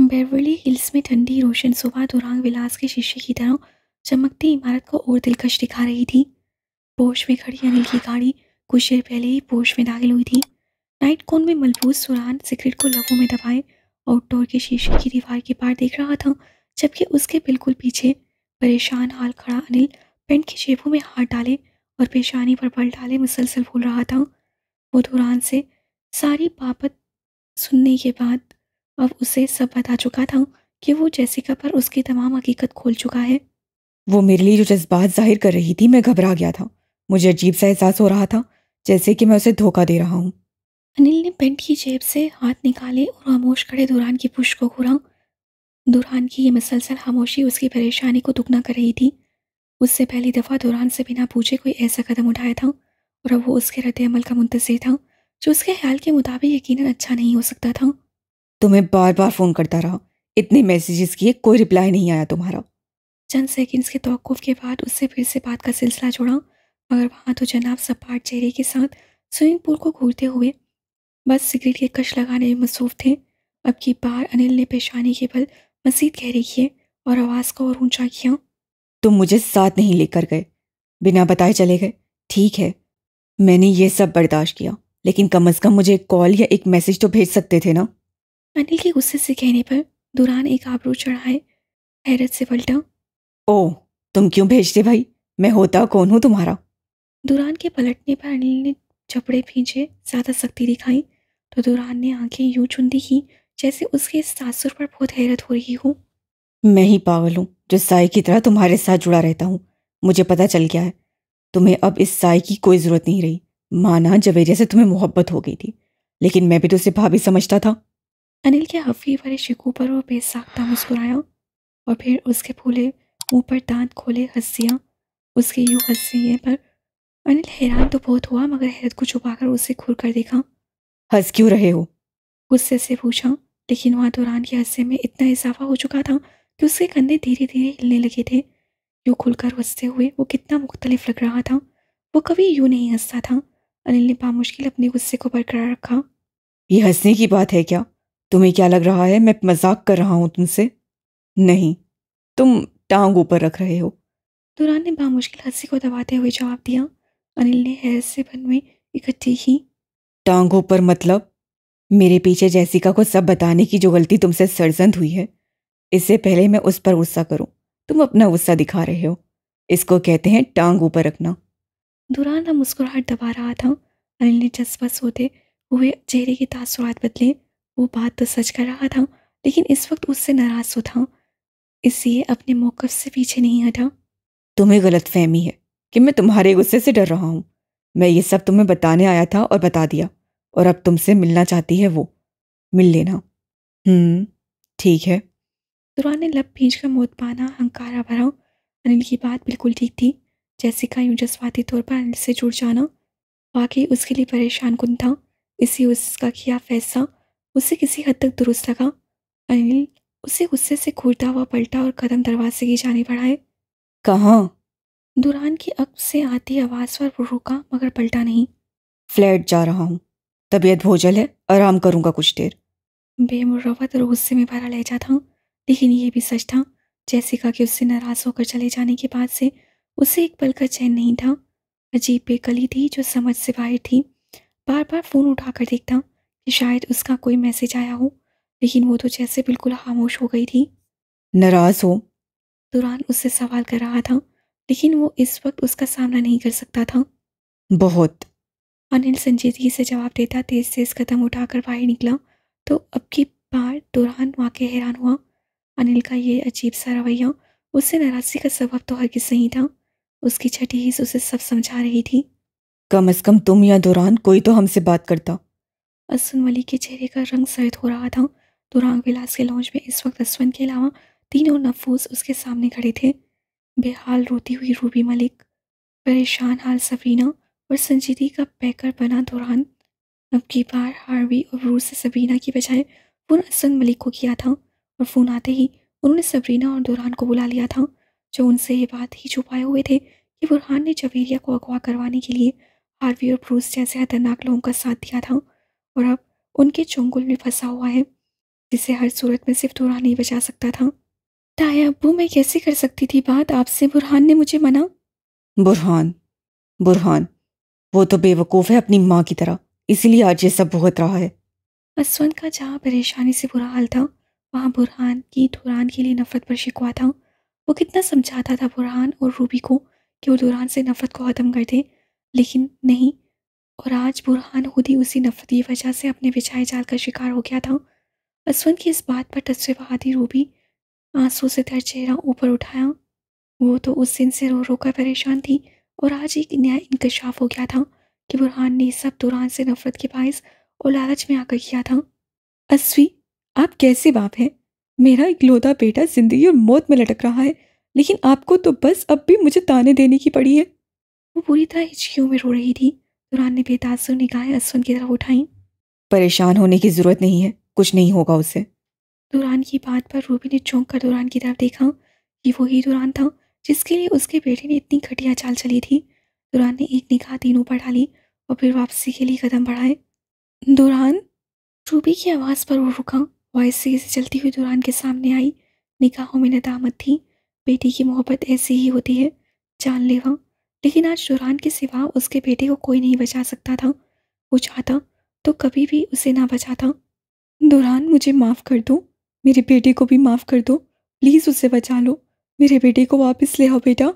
Beverly hills में ठंडी रोशन सुबह दुरांग विलास के शीशे की तरह चमकती इमारत को और दिलकश दिखा रही थी पोश में खड़ी अनिल की गाड़ी कुछ देर पहले ही पोश में दाखिल हुई थी नाइट कोन में मलबूस सुरान सिगरेट को लघु में दबाए आउटडोर के शीशे की दीवार के पार देख रहा था जबकि उसके बिल्कुल पीछे परेशान हाल खड़ा अनिल पेंट की जेबों में हाथ डाले और पेशानी पर बल डाले मुसलसल बोल रहा था वो दुरान से सारी बाबत सुनने के बाद अब उसे सब बता चुका था कि वो जैसिका पर उसकी तमाम हकीकत खोल चुका है वो मेरे लिए जो जज्बात जाहिर कर रही थी मैं घबरा गया था मुझे अजीब सा एहसास हो रहा था जैसे कि मैं उसे धोखा दे रहा हूँ अनिल ने पेंट की जेब से हाथ निकाले और खामोश खड़े दुरान की पुश को घूरा दुरान की ये मसलसल खामोशी उसकी परेशानी को दुगना कर रही थी उससे पहली दफ़ा दुरान से बिना पूछे कोई ऐसा कदम उठाया था और अब वो उसके रद्द अमल का मुंतजर था जो उसके ख्याल के मुताबिक यकीनन अच्छा नहीं हो सकता था तुम्हें बार बार फ़ोन करता रहा इतने मैसेजेस किए कोई रिप्लाई नहीं आया तुम्हारा चंद सेकंड्स के तोक़ुफ़ के बाद उससे फिर से बात का सिलसिला जुड़ा मगर वहाँ तो जनाब सपाट चेहरे के साथ स्विमिंग पूल को घूरते हुए बस सिगरेट के कश लगाने में मसरूफ़ थे अब की बार अनिल ने पेशानी के बल मसीद गहरे किए और आवाज़ को और ऊंचा किया तुम मुझे साथ नहीं लेकर गए बिना बताए चले गए ठीक है मैंने ये सब बर्दाश्त किया लेकिन कम अज़ कम मुझे एक कॉल या एक मैसेज तो भेज सकते थे ना अनिल के गुस्से से कहने पर दुरान एक आबरू चढ़ाए हैरत से पलटा ओ तुम क्यों भेजते भाई मैं होता कौन हूँ तुम्हारा दुरान के पलटने पर अनिल ने चपड़े भींचे ज़्यादा सख्ती दिखाई तो दुरान ने आंखें यूं चुंदी की जैसे उसके सासुर पर बहुत हैरत हो रही हूँ मैं ही पागल हूँ जो साई की तरह तुम्हारे साथ जुड़ा रहता हूँ मुझे पता चल गया है तुम्हें अब इस साई की कोई ज़रूरत नहीं रही माना जवेरिया से तुम्हें मोहब्बत हो गई थी लेकिन मैं भी तो उसे भाभी समझता था अनिल के हफ़ी भरे शिकू पर वो बेसाख्ता मुस्कुराया और फिर उसके फूले मुंह पर दांत खोले हंसियाँ उसके यूँ हंसिए पर अनिल हैरान तो बहुत हुआ मगर हैरत को छुपाकर उसे घूर कर देखा हंस क्यों रहे हो गुस्से से पूछा लेकिन वहाँ दौरान तो के हंसे में इतना इजाफा हो चुका था कि उसके कंधे धीरे धीरे हिलने लगे थे यूँ खुलकर हंसते हुए वो कितना मुख्तलिफ लग रहा था वो कभी यूँ नहीं हंसता था अनिल ने बामुश्किल अपने गुस्से को बरकरार रखा ये हंसने की बात है क्या तुम्हें क्या लग रहा है मैं मजाक कर रहा हूँ तुमसे नहीं तुम टांग ऊपर रख रहे हो दुरान ने बामुश्किल हंसी को दबाते हुए जवाब दिया अनिल ने हैरत से बन में इकट्ठी ही टांगों पर मतलब मेरे पीछे जैसिका को सब बताने की जो गलती तुमसे सरजंद हुई है इससे पहले मैं उस पर गुस्सा करूं तुम अपना गुस्सा दिखा रहे हो इसको कहते हैं टांग ऊपर रखना दुरान का मुस्कुराहट दबा रहा था अनिल ने जज्बा सोते हुए चेहरे के तासुरात बदले वो बात तो सच कर रहा था लेकिन इस वक्त उससे नाराज हो तो था इसलिए अपने मौकफ से पीछे नहीं हटा तुम्हें गलत फहमी है कि मैं तुम्हारे गुस्से से डर रहा हूँ मैं ये सब तुम्हें बताने आया था और बता दिया और अब तुमसे मिलना चाहती है वो मिल लेना हम्म ठीक है दुरान ने लब भींच कर मौत पाना हंकारा भरा अनिल की बात बिल्कुल ठीक थी का यूं जज्बाती तौर पर अनिल से जुड़ जाना वाकई उसके लिए परेशान कुन था इसी उसका किया फैसला उसे किसी हद तक दुरुस्त लगा अनिल उसे गुस्से से घूरता हुआ पलटा और कदम दरवाजे की जाने बढ़ाए कहाँ दुरान की अक् से आती आवाज़ पर वो रुका मगर पलटा नहीं फ्लैट जा रहा हूँ तबीयत भोजल है आराम करूँगा कुछ देर बेमुरवत और गुस्से में भरा लहजा था लेकिन यह भी सच था जैसिका के उससे नाराज़ होकर चले जाने के बाद से उसे एक पल का चैन नहीं था अजीब बेकली थी जो समझ से बाहर थी बार बार फ़ोन उठाकर देखता कि शायद उसका कोई मैसेज आया हो लेकिन वो तो जैसे बिल्कुल खामोश हो गई थी नाराज हो दुरान उससे सवाल कर रहा था लेकिन वो इस वक्त उसका सामना नहीं कर सकता था बहुत अनिल संजीदगी से जवाब देता तेज तेज कदम उठाकर बाहर निकला तो अब की बार दुरान वाकई हैरान हुआ अनिल का ये अजीब सा रवैया उससे नाराज़गी का सबब तो हर किस नहीं था उसकी छठी ही उसे सब समझा रही थी कम अज कम तुम या दौरान कोई तो हमसे बात करता असुन वली के चेहरे का रंग सर्द हो रहा था दुरांग विलास के लॉन्च में इस वक्त असवन के अलावा तीन और नफूस उसके सामने खड़े थे बेहाल रोती हुई रूबी मलिक परेशान हाल सबरीना और संजीदी का पैकर बना दौरान अब की बार हारवी और रूस से सबरीना की बजाय फ़ोन असन मलिक को किया था और फ़ोन आते ही उन्होंने सबरीना और दुरान को बुला लिया था जो उनसे ये बात ही छुपाए हुए थे कि बुरहान ने जवेरिया को अगवा करवाने के लिए हारवी और ब्रूस जैसे खतरनाक लोगों का साथ दिया था और अब उनके चोंगुल में फंसा हुआ है जिसे हर सूरत में सिर्फ थोड़ा नहीं बचा सकता था ताया अबू मैं कैसे कर सकती थी बात आपसे बुरहान ने मुझे मना बुरहान बुरहान वो तो बेवकूफ़ है अपनी माँ की तरह इसीलिए आज ये सब भुगत रहा है असवन का जहाँ परेशानी से बुरा हाल था वहाँ बुरहान की दुरान के लिए नफ़रत पर शिकवा था वो कितना समझाता था बुरहान और रूबी को कि वो दुरान से नफ़रत को ख़त्म कर दे लेकिन नहीं और आज बुरहान खुद ही उसी नफरत की वजह से अपने बिछाए जाल का शिकार हो गया था असवन की इस बात पर तस्वीर रूबी आंसू से तर चेहरा ऊपर उठाया वो तो उस दिन से रो रो कर परेशान थी और आज एक नया इंकशाफ हो गया था कि बुरहान ने सब दौरान से नफरत के बायस और लालच में आकर किया था असवी आप कैसे बाप हैं मेरा इकलौता बेटा जिंदगी और मौत में लटक रहा है लेकिन आपको तो बस अब भी मुझे ताने देने की पड़ी है वो पूरी तरह हिचकियों में रो रही थी तुरान ने बेतासु निगाहें असुन की तरफ उठाई परेशान होने की जरूरत नहीं है कुछ नहीं होगा उसे दुरान की बात पर रूबी ने चौंक कर दुरान की तरफ देखा कि वो ही दुरान था जिसके लिए उसके बेटे ने इतनी घटिया चाल चली थी दुरान ने एक निगाह तीनों पर डाली और फिर वापसी के लिए कदम बढ़ाए दुरान रूबी की आवाज़ पर वो रुका वॉइस से चलती हुई दुरान के सामने आई निगाहों में नदामत थी बेटी की मोहब्बत ऐसी ही होती है जान लेवा लेकिन आज शुरहान के सिवा उसके बेटे को कोई नहीं बचा सकता था वो चाहता तो कभी भी उसे ना बचाता दुरहान मुझे माफ़ कर दो मेरे बेटे को भी माफ़ कर दो प्लीज़ उसे बचा लो मेरे बेटे को वापस ले आओ बेटा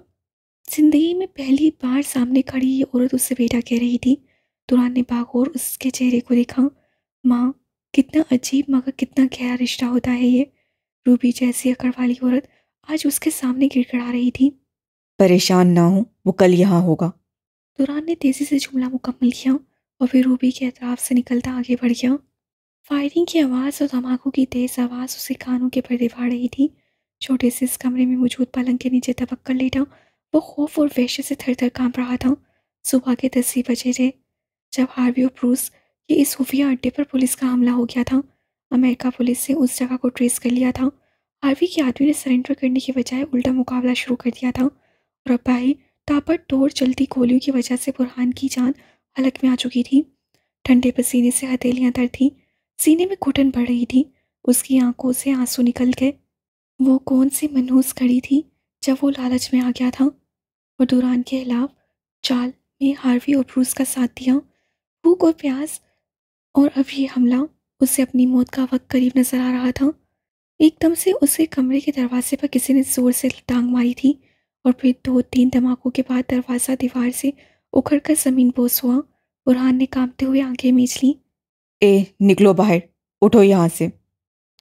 जिंदगी में पहली बार सामने खड़ी ये औरत उससे बेटा कह रही थी दुरान ने बागौर उसके चेहरे को देखा माँ कितना अजीब मगर कितना गहरा रिश्ता होता है ये रूबी जैसी अकड़ वाली औरत आज उसके सामने गिड़गड़ा रही थी परेशान ना हो वो कल यहाँ होगा दुरान ने तेज़ी से जुमला मुकम्मल किया और फिर रूबी के अतराफ से निकलता आगे बढ़ गया फायरिंग की आवाज़ और धमाकों की तेज़ आवाज़ उसे कानों के पर्दे फाड़ रही थी छोटे से इस कमरे में मौजूद पलंग के नीचे तबक कर लेटा वो खौफ और वैश्य से थर थर काँप रहा था सुबह के दस ही बजे थे जब हार्वी और प्रूस के इस खुफिया अड्डे पर पुलिस का हमला हो गया था अमेरिका पुलिस ने उस जगह को ट्रेस कर लिया था हार्वी के आदमी ने सरेंडर करने के बजाय उल्टा मुकाबला शुरू कर दिया था रब्बाही तोड़ चलती गोलियों की वजह से बुरहान की जान हलक में आ चुकी थी ठंडे पसीने से हथेलियाँ दर थी सीने में घुटन बढ़ रही थी उसकी आंखों से आंसू निकल गए वो कौन सी मनहूस खड़ी थी जब वो लालच में आ गया था वो दुरान के खिलाफ चाल ने हार्वी और ब्रूस का साथ दिया भूख और प्यास और अब ये हमला उसे अपनी मौत का वक्त करीब नजर आ रहा था एकदम से उसे कमरे के दरवाजे पर किसी ने जोर से टांग मारी थी और फिर दो तीन धमाकों के बाद दरवाज़ा दीवार से उखड़ कर ज़मीन बोस हुआ बुरहान ने कांपते हुए आंखें मीच ली ए निकलो बाहर उठो यहाँ से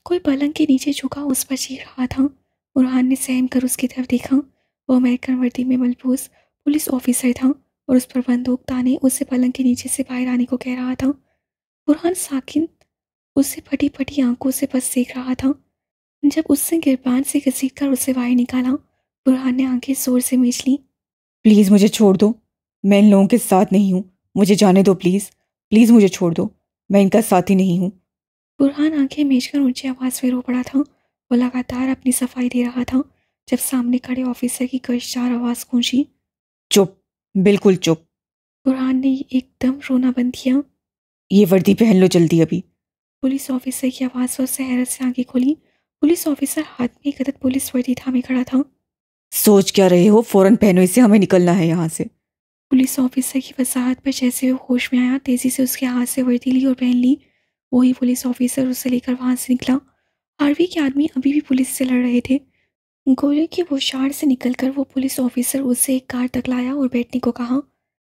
कोई पलंग के नीचे झुका उस पर चीख रहा था बुरहान ने सहम कर उसकी तरफ देखा वो अमेरिकन वर्दी में मलबूस पुलिस ऑफिसर था और उस पर बंदूक ताने उसे पलंग के नीचे से बाहर आने को कह रहा था बुरहान साकिन उसे फटी फटी आंखों से बस देख रहा था जब उससे गिरबान से घसीट कर उसे बाहर निकाला बुरहान ने आंखें जोर से मेच ली प्लीज़ मुझे छोड़ दो मैं इन लोगों के साथ नहीं हूँ मुझे जाने दो प्लीज़ प्लीज़ मुझे छोड़ दो मैं इनका साथी नहीं हूँ बुरहान आंखें कर ऊंची आवाज़ में रो पड़ा था वो लगातार अपनी सफाई दे रहा था जब सामने खड़े ऑफिसर की चार आवाज़ गूंजी चुप बिल्कुल चुप बुरहान ने एकदम रोना बंद किया ये वर्दी पहन लो जल्दी अभी पुलिस ऑफिसर की आवाज़ और सहरत से आगे खोली पुलिस ऑफिसर हाथ में एक पुलिस वर्दी थामे खड़ा था सोच क्या रहे हो फौरन पहनो इसे हमें निकलना है यहाँ से पुलिस ऑफिसर की वसाहत पर जैसे वो होश में आया तेज़ी से उसके हाथ से वर्दी ली और पहन ली वही पुलिस ऑफिसर उसे लेकर वहाँ से निकला आरवी के आदमी अभी भी पुलिस से लड़ रहे थे गोले की शार से निकलकर वो पुलिस ऑफिसर उसे एक कार तक लाया और बैठने को कहा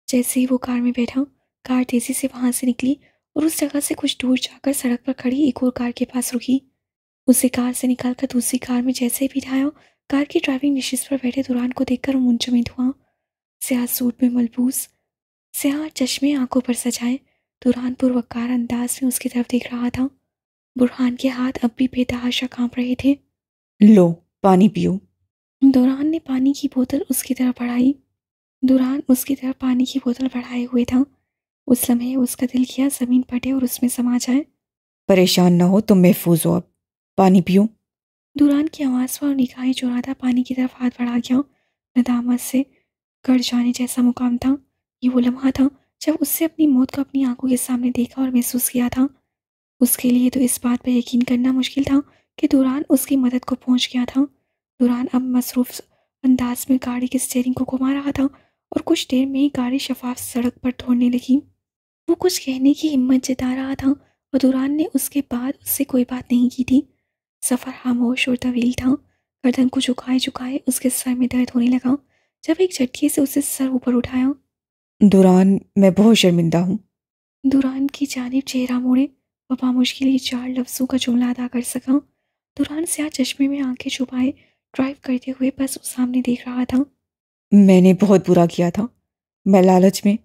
जैसे ही वो कार में बैठा कार तेज़ी से वहाँ से निकली और उस जगह से कुछ दूर जाकर सड़क पर खड़ी एक और कार के पास रुकी उसे कार से निकालकर दूसरी कार में जैसे ही बिठाया कार की ड्राइविंग निशीज पर बैठे दुरान को देखकर मुंचमित हुआ स्याह सूट में मलबूस स्याह चश्मे आंखों पर सजाए दुरान पुरवकार अंदाज में उसकी तरफ देख रहा था बुरहान के हाथ अब भी बेतहाशा कांप रहे थे लो पानी पियो दुरान ने पानी की बोतल उसकी तरफ बढ़ाई दुरान उसकी तरफ पानी की बोतल बढ़ाए हुए था उस समय उसका दिल किया ज़मीन पटे और उसमें समा जाए परेशान न हो तुम महफूज हो अब पानी पियो दुरान की आवाज़ पर निकाही चुराता पानी की तरफ हाथ बढ़ा गया नदामत से गढ़ जाने जैसा मुकाम था ये वो लम्हा था जब उससे अपनी मौत को अपनी आंखों के सामने देखा और महसूस किया था उसके लिए तो इस बात पर यकीन करना मुश्किल था कि दुरान उसकी मदद को पहुंच गया था दुरान अब मसरूफ़ अंदाज में गाड़ी के स्टेयरिंग को घुमा रहा था और कुछ देर में ही गाड़ी शफाफ सड़क पर तोड़ने लगी वो कुछ कहने की हिम्मत जता रहा था और दुरान ने उसके बाद उससे कोई बात नहीं की थी सफ़र खामोश और तवील था गर्दन को झुकाए झुकाए उसके सर में दर्द होने लगा जब एक झटके से उसे सर ऊपर उठाया दौरान मैं बहुत शर्मिंदा हूँ दुरान की जानब चेहरा मोड़े वबा मुश्किल ही चार लफ्ज़ों का जुमला अदा कर सका दुरान स्या चश्मे में आंखें छुपाए ड्राइव करते हुए बस उस सामने देख रहा था मैंने बहुत बुरा किया था मैं लालच में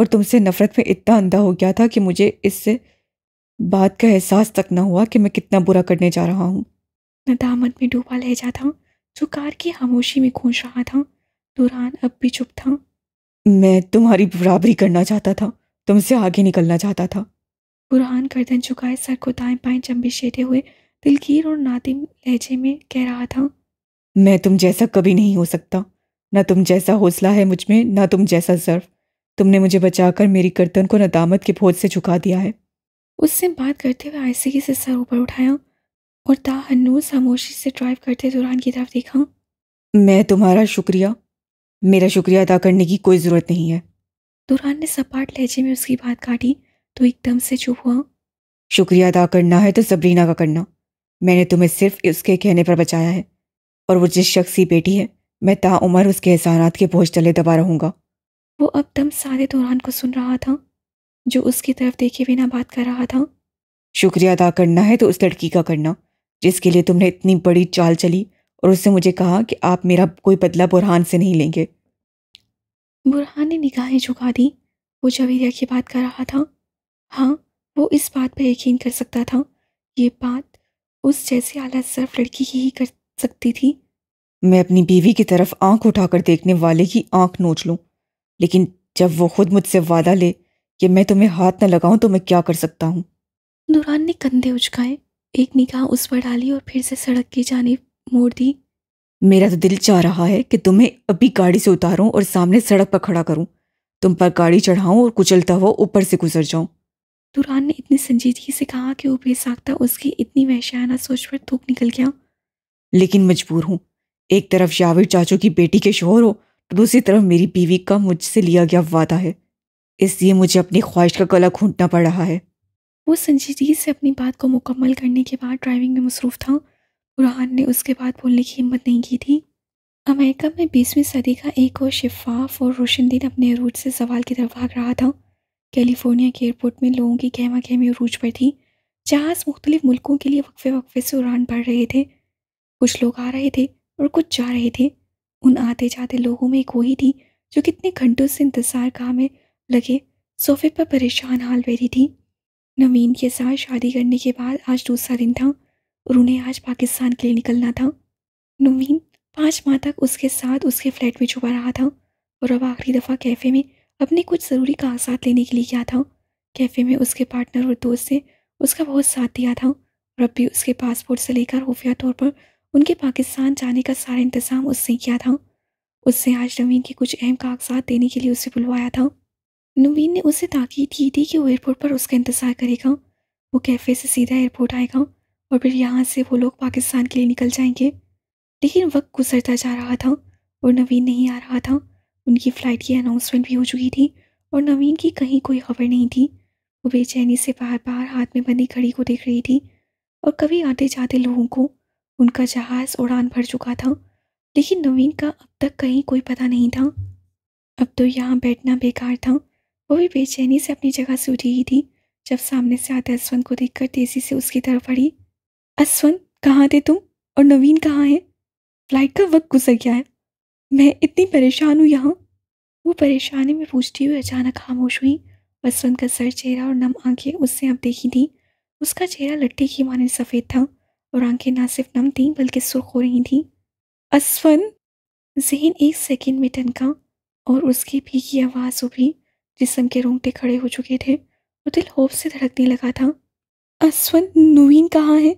और तुमसे नफरत में इतना अंधा हो गया था कि मुझे इससे बात का एहसास तक न हुआ कि मैं कितना बुरा करने जा रहा हूँ नदामत में डूबा लहजा था जो कार की खामोशी में खोज रहा था दुरान अब भी चुप था मैं तुम्हारी बराबरी करना चाहता था तुमसे आगे निकलना चाहता था बुरहान गर्दन झुकाए सर को दाएं बाएं चंबे शेटे हुए दिलगीर और नादिम लहजे में कह रहा था मैं तुम जैसा कभी नहीं हो सकता ना तुम जैसा हौसला है मुझ में ना तुम जैसा जर्फ तुमने मुझे बचाकर मेरी गर्दन को नदामत के भोज से झुका दिया है उससे बात करते हुए आहिस्तगी से सर ऊपर उठाया और ताहनूर खामोशी से ड्राइव करते दौरान की तरफ देखा मैं तुम्हारा शुक्रिया मेरा शुक्रिया अदा करने की कोई ज़रूरत नहीं है दौरान ने सपाट लहजे में उसकी बात काटी तो एकदम से चुप हुआ शुक्रिया अदा करना है तो सबरीना का करना मैंने तुम्हें सिर्फ उसके कहने पर बचाया है और वो जिस शख्स की बेटी है मैं ताउमर उसके एहसानात के बोझ तले दबा रहूंगा वो अब दम सारे दौरान को सुन रहा था जो उसकी तरफ देखे बिना बात कर रहा था शुक्रिया अदा करना है तो उस लड़की का करना जिसके लिए तुमने इतनी बड़ी चाल चली और उससे मुझे कहा कि आप मेरा कोई बदला बुरहान से नहीं लेंगे बुरहान ने निगाहें झुका दी वो जवेरिया की बात कर रहा था हाँ वो इस बात पर यकीन कर सकता था ये बात उस जैसी आला सिर्फ लड़की की ही कर सकती थी मैं अपनी बीवी की तरफ आंख उठाकर देखने वाले की आंख नोच लूं लेकिन जब वो खुद मुझसे वादा ले कि मैं तुम्हें हाथ न लगाऊं तो मैं क्या कर सकता हूँ नूरान ने कंधे उचकाए एक निगाह उस पर डाली और फिर से सड़क की जाने मोड़ दी मेरा तो दिल चाह रहा है कि तुम्हें अभी गाड़ी से उतारूं और सामने सड़क पर खड़ा करूं तुम पर गाड़ी चढ़ाऊं और कुचलता हुआ ऊपर से गुजर जाऊं दुरान ने इतनी संजीदगी से कहा कि वो बेसाख्ता उसकी इतनी वहशियाना सोच पर थूक निकल गया लेकिन मजबूर हूँ एक तरफ याविर चाचू की बेटी के शोहर हो तो दूसरी तरफ मेरी बीवी का मुझसे लिया गया वादा है इसलिए मुझे अपनी ख्वाहिश का गला घूंटना पड़ रहा है वो संजीदगी से अपनी बात को मुकम्मल करने के बाद ड्राइविंग में मसरूफ़ था बुरहान ने उसके बाद बोलने की हिम्मत नहीं की थी अमेरिका में बीसवीं सदी का एक और शिफाफ और रोशन दिन अपने अरूज से सवाल की तरफ भाग रहा था कैलिफोर्निया के एयरपोर्ट में लोगों की गहमा गहमी अरूज पर थी जहाज़ मुख्तलिफ मुल्कों के लिए वक्फे वक्फे से उड़ान भर रहे थे कुछ लोग आ रहे थे और कुछ जा रहे थे उन आते जाते लोगों में एक वही थी जो कितने घंटों से इंतज़ार काम में लगे सोफे पर परेशान हाल बैठी थी नवीन के साथ शादी करने के बाद आज दूसरा दिन था और उन्हें आज पाकिस्तान के लिए निकलना था नवीन पाँच माह तक उसके साथ उसके फ्लैट में छुपा रहा था और अब आखिरी दफ़ा कैफ़े में अपने कुछ ज़रूरी कागजात लेने के लिए गया था कैफ़े में उसके पार्टनर और दोस्त ने उसका बहुत साथ दिया था और अब भी उसके पासपोर्ट से लेकर खुफिया तौर पर उनके पाकिस्तान जाने का सारा इंतज़ाम उसने किया था उससे आज नवीन के कुछ अहम कागजात देने के लिए उसे बुलवाया था नवीन ने उसे ताकीद की थी कि वो एयरपोर्ट पर उसका इंतज़ार करेगा वो कैफ़े से सीधा एयरपोर्ट आएगा और फिर यहाँ से वो लोग पाकिस्तान के लिए निकल जाएंगे लेकिन वक्त गुजरता जा रहा था और नवीन नहीं आ रहा था उनकी फ़्लाइट की अनाउंसमेंट भी हो चुकी थी और नवीन की कहीं कोई खबर नहीं थी वो बेचैनी से बार बार हाथ में बनी घड़ी को देख रही थी और कभी आते जाते लोगों को उनका जहाज़ उड़ान भर चुका था लेकिन नवीन का अब तक कहीं कोई पता नहीं था अब तो यहाँ बैठना बेकार था वो भी बेचैनी से अपनी जगह से उठी ही थी जब सामने से आते अश्वंत को देखकर तेज़ी से उसकी तरफ पड़ी अश्वंत कहाँ थे तुम और नवीन कहाँ है फ्लाइट का वक्त गुजर गया है मैं इतनी परेशान हूँ यहाँ वो परेशानी में पूछती हुई अचानक खामोश हुई अश्वंत का सर चेहरा और नम आंखें उससे अब देखी थी उसका चेहरा लट्ठी की माने सफ़ेद था और आंखें ना सिर्फ नम थीं बल्कि सुर्ख हो रही थीं अश्वंत जहन एक सेकेंड में टनका और उसकी भीगी आवाज़ उभरी जिसम के रोंगटे खड़े हो चुके थे और दिल होप से धड़कने लगा था अश्वन नवीन कहाँ है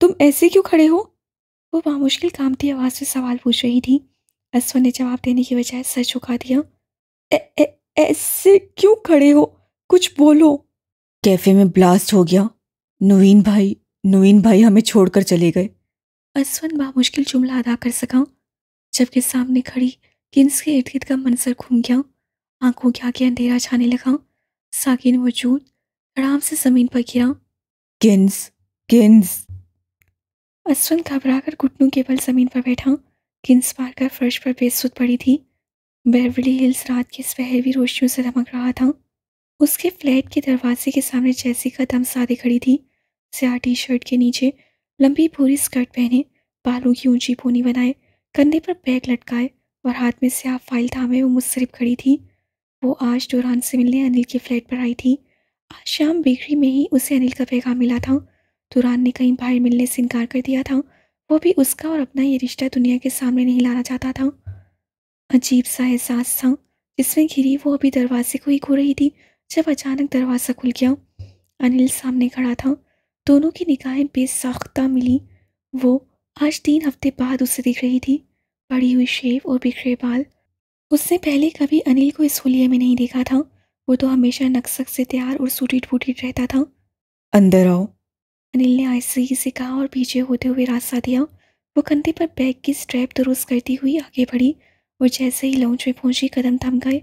तुम ऐसे क्यों खड़े हो वो बामुश्किल कामती आवाज़ से सवाल पूछ रही थी अश्वन ने जवाब देने की बजाय सर झुका दिया ऐसे क्यों खड़े हो कुछ बोलो कैफे में ब्लास्ट हो गया नवीन भाई नवीन भाई हमें छोड़कर चले गए अश्वन बामुश्किल जुमला अदा कर सका जबकि सामने खड़ी किन्स के इर्द गिर्द का मंसर घूम गया आंखों के आगे अंधेरा छाने लगा साकिन वजूद आराम से जमीन पर गिरा किन्स किन्स असवन घबरा कर घुटनों के बल जमीन पर बैठा किन्स पार कर फर्श पर बेसुद पड़ी थी बेवली हिल्स रात के सुहवी रोशनियों से धमक रहा था उसके फ्लैट के दरवाजे के सामने जैसी का दम सादे खड़ी थी स्या टी शर्ट के नीचे लंबी भूरी स्कर्ट पहने बालों की ऊंची पोनी बनाए कंधे पर बैग लटकाए और हाथ में स्या फाइल थामे वो मुसरफ खड़ी थी वो आज दौरान से मिलने अनिल की फ़्लैट पर आई थी आज शाम बेकरी में ही उसे अनिल का पैगाम मिला था दौरान ने कहीं बाहर मिलने से इनकार कर दिया था वो भी उसका और अपना ये रिश्ता दुनिया के सामने नहीं लाना चाहता था अजीब सा एहसास था इसमें घिरी वो अभी दरवाजे को ही घो रही थी जब अचानक दरवाज़ा खुल गया अनिल सामने खड़ा था दोनों की निकाहें बेसाख्ता मिली वो आज तीन हफ्ते बाद उसे दिख रही थी बढ़ी हुई शेव और बिखरे बाल उससे पहले कभी अनिल को इस होलिया में नहीं देखा था वो तो हमेशा नक्सक से तैयार और सूटीट फूटीट रहता था अंदर आओ अनिल ने आहिस्ते से कहा और पीछे होते हुए रास्ता दिया वो कंधे पर बैग की स्ट्रैप दुरुस्त करती हुई आगे बढ़ी और जैसे ही लॉन्च में पहुंची कदम थम गए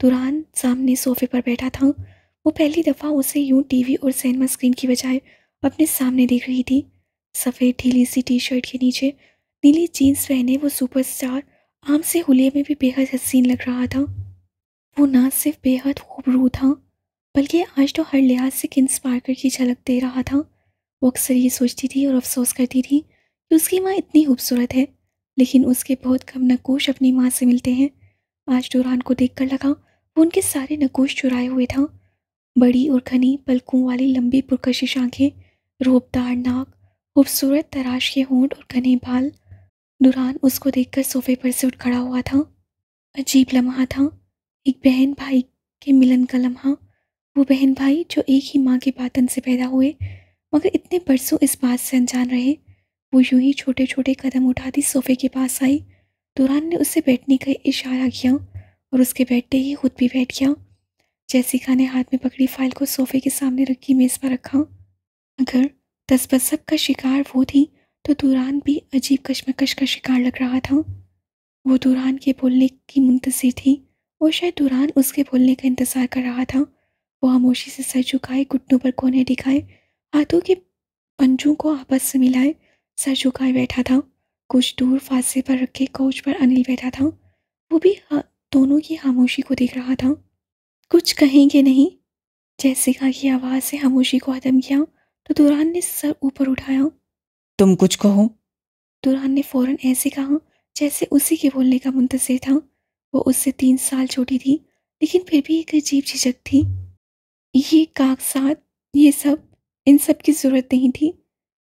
तुरान सामने सोफे पर बैठा था वो पहली दफ़ा उसे यूं टीवी और सिनेमा स्क्रीन की बजाय अपने सामने देख रही थी सफ़ेद ढीली सी टी शर्ट के नीचे नीली जीन्स पहने वो सुपरस्टार आम से हुलिये में भी बेहद हसीन लग रहा था वो ना सिर्फ बेहद खूबरू था बल्कि आज तो हर लिहाज से किन्स पार्कर की झलक दे रहा था वो अक्सर ये सोचती थी और अफसोस करती थी कि उसकी माँ इतनी खूबसूरत है लेकिन उसके बहुत कम नकोश अपनी माँ से मिलते हैं आज दौरान को देख कर लगा वो उनके सारे नकोश चुराए हुए था बड़ी और घनी पलकों वाली लंबी पुरकशिश आँखें रोबदार नाक खूबसूरत तराश के होंठ और घने बाल नुरान उसको देखकर सोफे पर से उठ खड़ा हुआ था अजीब लम्हा था एक बहन भाई के मिलन का लम्हा वो बहन भाई जो एक ही माँ के बातन से पैदा हुए मगर इतने बरसों इस बात से अनजान रहे वो यूं ही छोटे छोटे कदम उठाती सोफे के पास आई दुरान ने उससे बैठने का इशारा किया और उसके बैठते ही खुद भी बैठ गया जैसिका ने हाथ में पकड़ी फाइल को सोफे के सामने रखी मेज़ पर रखा अगर तस्बसब का शिकार वो थी तो दूरान भी अजीब कशमकश का शिकार लग रहा था वो दूरान के बोलने की मुंतजर थी और शायद दूरान उसके बोलने का इंतज़ार कर रहा था वो खामोशी से सर झुकाए घुटनों पर कोने दिखाए हाथों के पंजों को आपस से मिलाए सर झुकाए बैठा था कुछ दूर फांसे पर रखे कोच पर अनिल बैठा था वो भी दोनों की खामोशी को देख रहा था कुछ कहेंगे नहीं जैसे जैसिका की आवाज़ से खामोशी को हदम किया तो दुरान ने सर ऊपर उठाया तुम कुछ कहो दुरान ने फौरन ऐसे कहा जैसे उसी के बोलने का मुंतजर था वो उससे तीन साल छोटी थी लेकिन फिर भी एक अजीब झिझक थी ये कागजात ये सब इन सब की ज़रूरत नहीं थी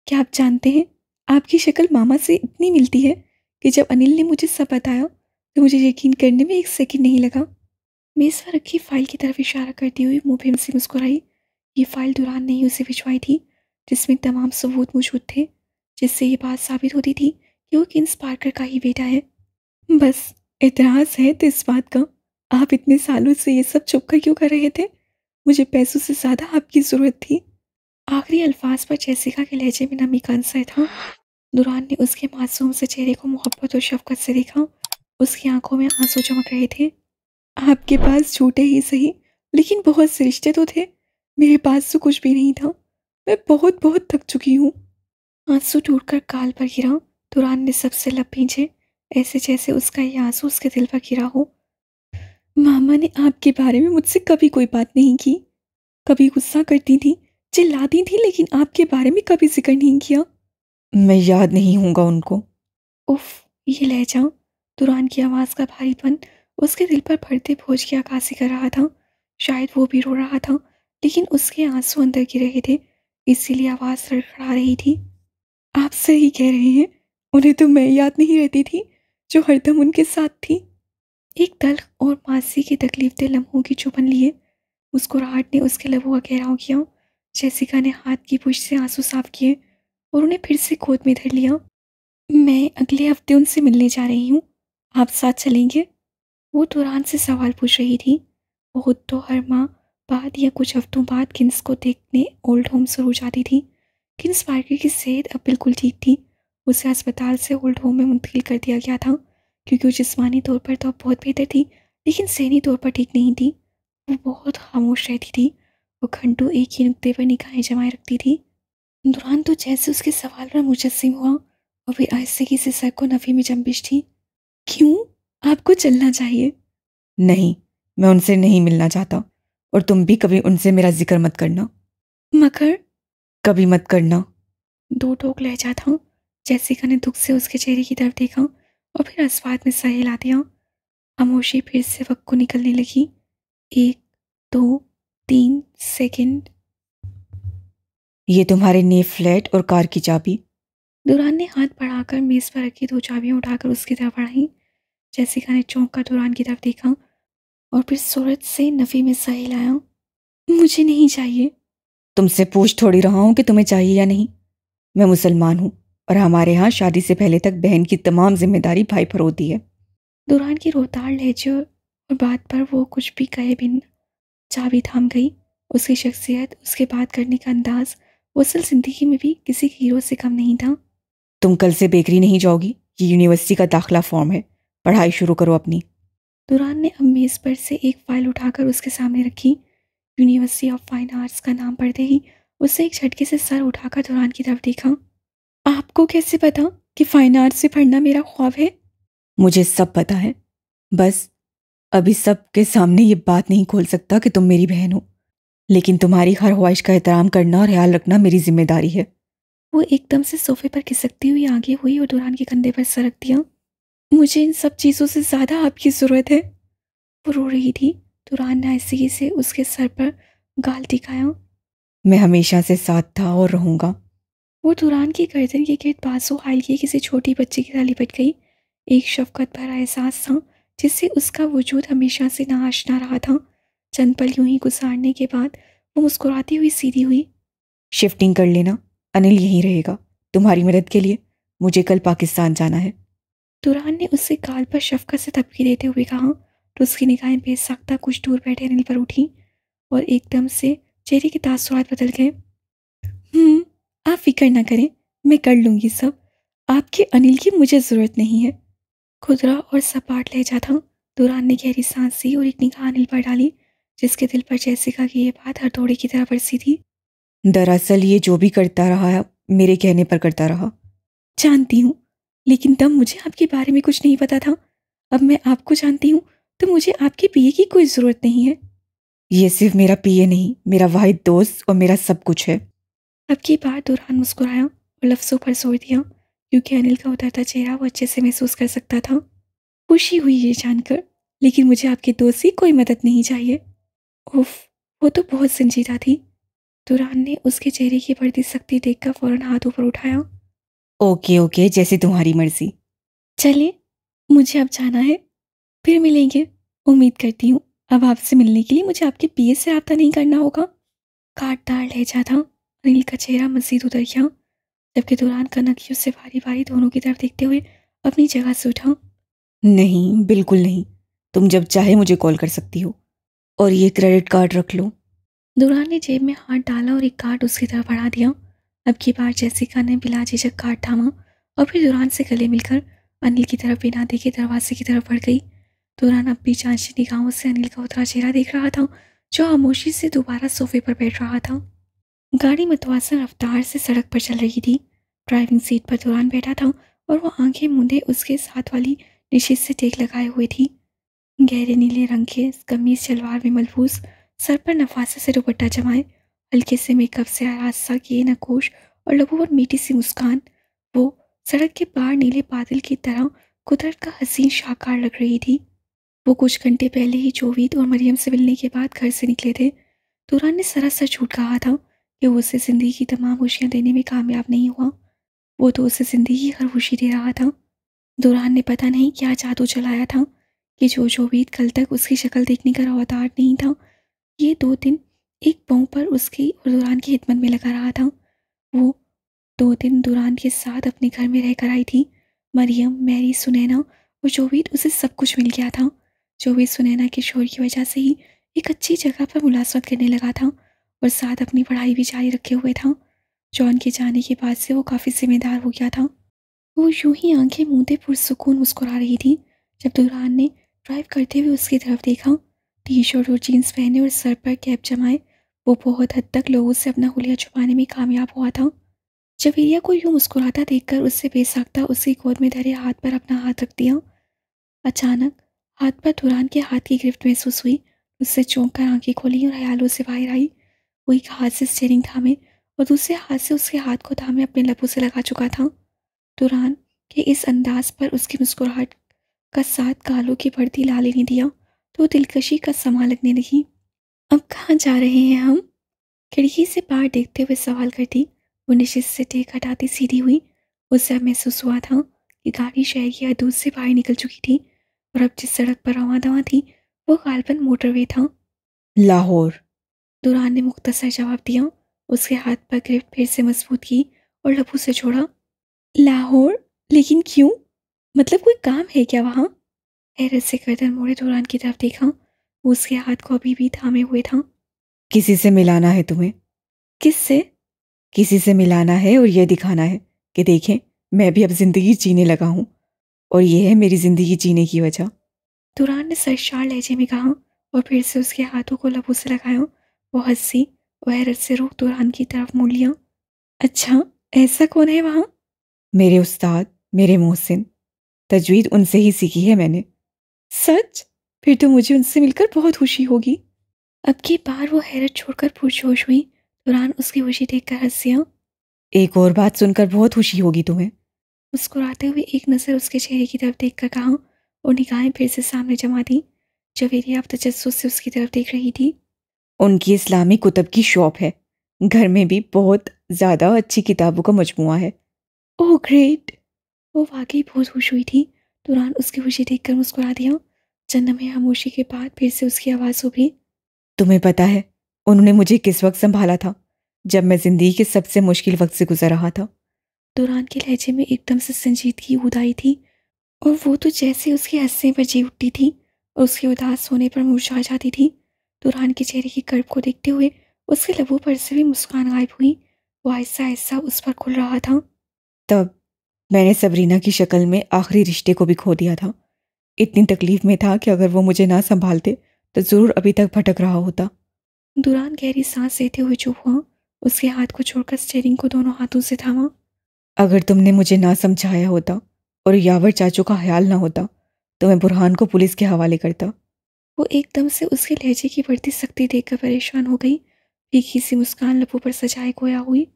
क्या आप जानते हैं आपकी शक्ल मामा से इतनी मिलती है कि जब अनिल ने मुझे सब बताया तो मुझे यकीन करने में एक सेकंड नहीं लगा मेज़ पर रखी फ़ाइल की तरफ इशारा करती हुई मुफिम से मुस्कुराई ये फ़ाइल दुरान ने ही उसे भिजवाई थी जिसमें तमाम सबूत मौजूद थे जिससे ये बात साबित होती थी कि वो किन्स पार्कर का ही बेटा है बस इतिहास है तो इस बात का आप इतने सालों से ये सब छुप कर क्यों कर रहे थे मुझे पैसों से ज़्यादा आपकी ज़रूरत थी आखिरी अल्फाज पर जैसिका के लहजे में नमी का अंसर था दुरान ने उसके मासूम से चेहरे को मोहब्बत और शफकत से देखा उसकी आंखों में आंसू चमक रहे थे आपके पास झूठे ही सही लेकिन बहुत से रिश्ते तो थे मेरे पास तो कुछ भी नहीं था मैं बहुत बहुत थक चुकी हूँ आंसू टूट कर काल पर गिरा तुरान ने सबसे लप पीछे ऐसे जैसे उसका ये आंसू उसके दिल पर गिरा हो मामा ने आपके बारे में मुझसे कभी कोई बात नहीं की कभी गुस्सा करती थी दी थी लेकिन आपके बारे में कभी जिक्र नहीं किया मैं याद नहीं हूँ उनको उफ ये जाओ तुरान की आवाज़ का भारीपन उसके दिल पर भरते भोज की आकाशी कर रहा था शायद वो भी रो रहा था लेकिन उसके आंसू अंदर गिर रहे थे इसीलिए आवाज़ लड़खड़ा रही थी आप सही कह रहे हैं उन्हें तो मैं याद नहीं रहती थी जो हरदम उनके साथ थी एक तल्ख और मासी के तकलीफ दे लम्हों की चुपन लिए मुस्कुराहट ने उसके लबों का गहराव किया जैसिका ने हाथ की पुश से आंसू साफ किए और उन्हें फिर से खोद में धर लिया मैं अगले हफ्ते उनसे मिलने जा रही हूँ आप साथ चलेंगे वो दौरान से सवाल पूछ रही थी बहुत तो हर माह बाद या कुछ हफ्तों बाद किन्स को देखने ओल्ड होम हो जाती थी लेकिन स्पाइडर की सेहत अब बिल्कुल ठीक थी उसे अस्पताल से ओल्ड होम में मुंतकिल कर दिया गया था क्योंकि वो जिसमानी तौर पर तो अब बहुत बेहतर थी लेकिन सैनी तौर पर ठीक नहीं थी वो बहुत खामोश रहती थी वो घंटों एक ही नुकते पर निगाहें जमाए रखती थी दौरान तो जैसे उसके सवाल पर मुजस्म हुआ और फिर आहिस्तगी से सर को नफ़े में जम्बिश थी क्यों आपको चलना चाहिए नहीं मैं उनसे नहीं मिलना चाहता और तुम भी कभी उनसे मेरा जिक्र मत करना मगर कभी मत करना दो टोक ले जाता हूँ जैसिका ने दुख से उसके चेहरे की तरफ देखा और फिर अस्वाद में सर हिला दिया खामोशी फिर से वक्त को निकलने लगी एक दो तीन सेकंड ये तुम्हारे नए फ्लैट और कार की चाबी दुरान ने हाथ बढ़ाकर मेज़ पर रखी दो चाबियाँ उठाकर उसकी तरफ बढ़ाई जैसिका ने चौंक कर दुरान की तरफ देखा और फिर सूरज से नफ़ी में सह हिलाया मुझे नहीं चाहिए तुमसे पूछ थोड़ी रहा हूं कि तुम्हें चाहिए या नहीं मैं मुसलमान हूं और हमारे यहाँ शादी से पहले तक बहन की तमाम जिम्मेदारी भाई पर होती है दुरान की रोहताड़ लहजे और बात पर वो कुछ भी कहे बिन चाबी थाम गई उसकी शख्सियत उसके बात करने का अंदाज वो असल जिंदगी में भी किसी हीरो से कम नहीं था तुम कल से बेकरी नहीं जाओगी ये यूनिवर्सिटी का दाखिला फॉर्म है पढ़ाई शुरू करो अपनी दुरान ने अब मेज़ पर से एक फ़ाइल उठाकर उसके सामने रखी यूनिवर्सिटी ऑफ फाइन आर्ट्स का नाम पढ़ते ही उसने एक झटके से सर उठाकर दौरान की तरफ देखा आपको कैसे पता कि फाइन आर्ट्स से पढ़ना मेरा ख्वाब है मुझे सब पता है बस अभी सब के सामने ये बात नहीं खोल सकता कि तुम मेरी बहन हो लेकिन तुम्हारी हर ख्वाहिश का एहतराम करना और ख्याल रखना मेरी जिम्मेदारी है वो एकदम से सोफे पर खिसकती हुई आगे हुई और दौरान के कंधे पर सरक दिया मुझे इन सब चीज़ों से ज़्यादा आपकी ज़रूरत है वो रो रही थी तुरान ने नाइसगी से उसके सर पर गाल दिखाया मैं हमेशा से साथ था और रहूँगा वो तुरान की गर्दन के गिरद बाजू हाल की किसी छोटी बच्ची की तरह लिपट गई एक शफकत भरा एहसास था जिससे उसका वजूद हमेशा से नाआशना रहा था चंद पल यूं ही गुजारने के बाद वो मुस्कुराती हुई सीधी हुई शिफ्टिंग कर लेना अनिल यहीं रहेगा तुम्हारी मदद के लिए मुझे कल पाकिस्तान जाना है तुरान ने उससे काल पर शफकत से तबकी देते हुए कहा तो उसकी निगाहें बेसाख्ता कुछ दूर बैठे अनिल पर उठी और एकदम से चेहरे के तासुरात बदल गए हम्म, आप फिक्र ना करें मैं कर लूँगी सब आपके अनिल की मुझे ज़रूरत नहीं है खुदरा और सपाट लहजा था दुरान ने गहरी सांस ली और एक निगाह अनिल पर डाली जिसके दिल पर जैसिका की ये बात हर थोड़ी की तरह बरसी थी दरअसल ये जो भी करता रहा मेरे कहने पर करता रहा जानती हूँ लेकिन तब मुझे आपके बारे में कुछ नहीं पता था अब मैं आपको जानती हूँ तो मुझे आपके पीए की कोई ज़रूरत नहीं है ये सिर्फ मेरा पीए नहीं मेरा वाहिद दोस्त और मेरा सब कुछ है आपकी बात दौरान मुस्कुराया और लफ्ज़ों पर जोर दिया क्योंकि अनिल का उतरता चेहरा वो अच्छे से महसूस कर सकता था खुशी हुई ये जानकर लेकिन मुझे आपके दोस्त की कोई मदद नहीं चाहिए उफ वो तो बहुत संजीदा थी दुरान ने उसके चेहरे की बढ़ती सख्ती देखकर फौरन हाथ ऊपर उठाया ओके ओके जैसे तुम्हारी मर्जी चले मुझे अब जाना है फिर मिलेंगे उम्मीद करती हूँ अब आपसे मिलने के लिए मुझे आपके पीएस से रबता नहीं करना होगा काटदार लहजा था अनिल का चेहरा मजीद उतर गया जबकि दौरान कनक उससे वारी वारी दोनों की तरफ देखते हुए अपनी जगह से उठा नहीं बिल्कुल नहीं तुम जब चाहे मुझे कॉल कर सकती हो और ये क्रेडिट कार्ड रख लो दुरान ने जेब में हाथ डाला और एक कार्ड उसकी तरफ बढ़ा दिया अब की बार जैसिका ने बिला झिझक कार्ड थामा और फिर दुरान से गले मिलकर अनिल की तरफ बिना देखे दरवाजे की तरफ बढ़ गई दौरान अपनी चांची निगाहों से अनिल का उतरा चेहरा देख रहा था जो खामोशी से दोबारा सोफे पर बैठ रहा था गाड़ी मतवासन रफ्तार से सड़क पर चल रही थी ड्राइविंग सीट पर दौरान बैठा था और वो आंखें मूंदे उसके साथ वाली निशित से टेक लगाए हुए थी गहरे नीले रंग के कमीज शलवार में मलबूस सर पर नफासे से दुपट्टा जमाए हल्के से मेकअप से आरासा किए नकोश और लघु पर मीठी सी मुस्कान वो सड़क के पार नीले बादल की तरह कुदरत का हसीन शाकार लग रही थी वो कुछ घंटे पहले ही जोवीद और मरियम से मिलने के बाद घर से निकले थे तुरान ने सरासर झूठ कहा था कि वो उसे ज़िंदगी की तमाम खुशियाँ देने में कामयाब नहीं हुआ वो तो उसे ज़िंदगी हर खुशी दे रहा था दुरान ने पता नहीं क्या जादू चलाया था कि जो जोवीद कल तक उसकी शक्ल देखने का रवादार नहीं था ये दो दिन एक पाँव पर उसकी और दुरान की हिदमत में लगा रहा था वो दो दिन दुरान के साथ अपने घर में रहकर आई थी मरियम मैरी सुनैना और जोवीद उसे सब कुछ मिल गया था जो भी सुनैना के शोर की वजह से ही एक अच्छी जगह पर मुलाजमत करने लगा था और साथ अपनी पढ़ाई भी जारी रखे हुए था जॉन के जाने के बाद से वो काफ़ी जिम्मेदार हो गया था वो यूं ही आंखें मूंदे पुरसकून मुस्कुरा रही थी जब दुरान ने ड्राइव करते हुए उसकी तरफ देखा टी शर्ट और जीन्स पहने और सर पर कैप जमाए वो बहुत हद तक लोगों से अपना हुलिया छुपाने में कामयाब हुआ था जवेरिया को यूँ मुस्कुराता देखकर उससे बेसाख्ता उसकी गोद में धरे हाथ पर अपना हाथ रख दिया अचानक हाथ पर तुरान के हाथ की गिरफ्त महसूस हुई उससे चौंक कर आंखें खोली और हयालों से बाहर आई वो एक हाथ से स्टेरिंग थामे और दूसरे हाथ से उसके हाथ को थामे अपने लबों से लगा चुका था तुरान के इस अंदाज पर उसकी मुस्कुराहट का साथ कालों की बढ़ती लाले ने दिया तो दिलकशी का समा लगने लगी अब कहाँ जा रहे हैं हम खिड़की से बाहर देखते हुए सवाल करती वो निश्चित से टेक हटाती सीधी हुई उसे महसूस हुआ था कि गाड़ी शहर की दूध से बाहर निकल चुकी थी और अब जिस सड़क पर रवा दवा थी वो गालबन मोटरवे था लाहौर दुरान ने मुख्तसर जवाब दिया उसके हाथ पर गिरफ्ट फिर से मजबूत की और लबू से छोड़ा लाहौर लेकिन क्यों मतलब कोई काम है क्या वहाँ हैरत से गर्दन मोड़े दुरान की तरफ देखा वो उसके हाथ को अभी भी थामे हुए था किसी से मिलाना है तुम्हें किससे किसी से मिलाना है और यह दिखाना है कि देखें मैं भी अब जिंदगी जीने लगा हूँ और यह है मेरी ज़िंदगी जीने की वजह तुरान ने सरशार लहजे में कहा और फिर से उसके हाथों को लबू से लगाया वो हंसी वह हैरत से रुख तुरान की तरफ मुड़ लिया अच्छा ऐसा कौन है वहाँ मेरे उस्ताद मेरे मोहसिन तजवीद उनसे ही सीखी है मैंने सच फिर तो मुझे उनसे मिलकर बहुत खुशी होगी अब की बार वो हैरत छोड़कर पुरजोश हुई तुरान उसकी खुशी देखकर हंसिया एक और बात सुनकर बहुत खुशी होगी तुम्हें मुस्कुराते हुए एक नज़र उसके चेहरे की तरफ देख कर कहा और निगाहें फिर से सामने जमा दी जवेरिया अब तजस्स से उसकी तरफ देख रही थी उनकी इस्लामी कुतब की शॉप है घर में भी बहुत ज़्यादा अच्छी किताबों का मजमु है ओह ग्रेट वो वाकई बहुत खुश हुई थी दौरान उसकी खुशी देख कर मुस्कुरा दिया चंद में खामोशी के बाद फिर से उसकी आवाज़ उभी तुम्हें पता है उन्होंने मुझे किस वक्त संभाला था जब मैं ज़िंदगी के सबसे मुश्किल वक्त से गुजर रहा था दुरान के लहजे में एकदम से संजीद की उदाई थी और वो तो जैसे उसके हंसने पर जी उठती थी और उसके उदास होने पर मुरझा जाती थी दुरान के चेहरे की कर्ब को देखते हुए उसके लबों पर से भी मुस्कान गायब हुई वो ऐसा ऐसा उस पर खुल रहा था तब मैंने सबरीना की शक्ल में आखिरी रिश्ते को भी खो दिया था इतनी तकलीफ में था कि अगर वो मुझे ना संभालते तो ज़रूर अभी तक भटक रहा होता दुरान गहरी सांस लेते हुए चुप हुआ उसके हाथ को छोड़कर स्टेरिंग को दोनों हाथों से थामा अगर तुमने मुझे ना समझाया होता और यावर चाचू का ख्याल ना होता तो मैं बुरहान को पुलिस के हवाले करता वो एकदम से उसके लहजे की बढ़ती सख्ती देखकर परेशान हो गई फीकी सी मुस्कान लबों पर सजाए गोया हुई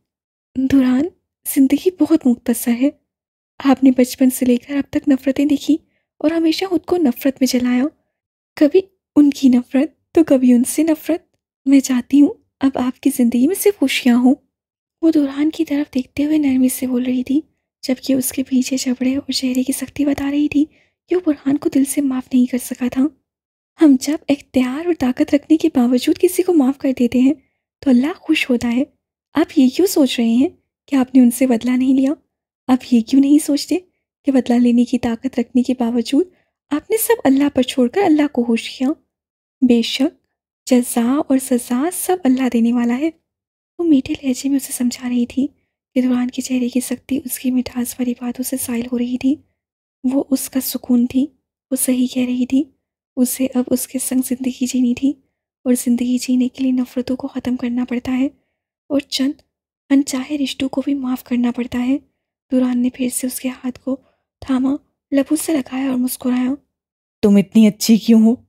दुरान जिंदगी बहुत मुख्तसर है आपने बचपन से लेकर अब तक नफ़रतें देखी और हमेशा खुद को नफ़रत में जलाया कभी उनकी नफ़रत तो कभी उनसे नफ़रत मैं चाहती हूँ अब आपकी ज़िंदगी में सिर्फ खुशियाँ हों वो दुरान की तरफ देखते हुए नरमी से बोल रही थी जबकि उसके पीछे जबड़े और चेहरे की सख्ती बता रही थी कि वो बुरहान को दिल से माफ़ नहीं कर सका था हम जब इख्तियार और ताकत रखने के बावजूद किसी को माफ़ कर देते हैं तो अल्लाह खुश होता है आप ये क्यों सोच रहे हैं कि आपने उनसे बदला नहीं लिया आप ये क्यों नहीं सोचते कि बदला लेने की ताकत रखने के बावजूद आपने सब अल्लाह पर छोड़कर अल्लाह को होश किया बेशक जजा और सजा सब अल्लाह देने वाला है वो मीठे लहजे में उसे समझा रही थी कि दुरान के चेहरे की शक्ति उसकी मिठास वाली बातों से साइल हो रही थी वो उसका सुकून थी वो सही कह रही थी उसे अब उसके संग ज़िंदगी जीनी थी और ज़िंदगी जीने के लिए नफ़रतों को ख़त्म करना पड़ता है और चंद अनचाहे रिश्तों को भी माफ़ करना पड़ता है दुरान ने फिर से उसके हाथ को थामा लबू से लगाया और मुस्कुराया तुम इतनी अच्छी क्यों हो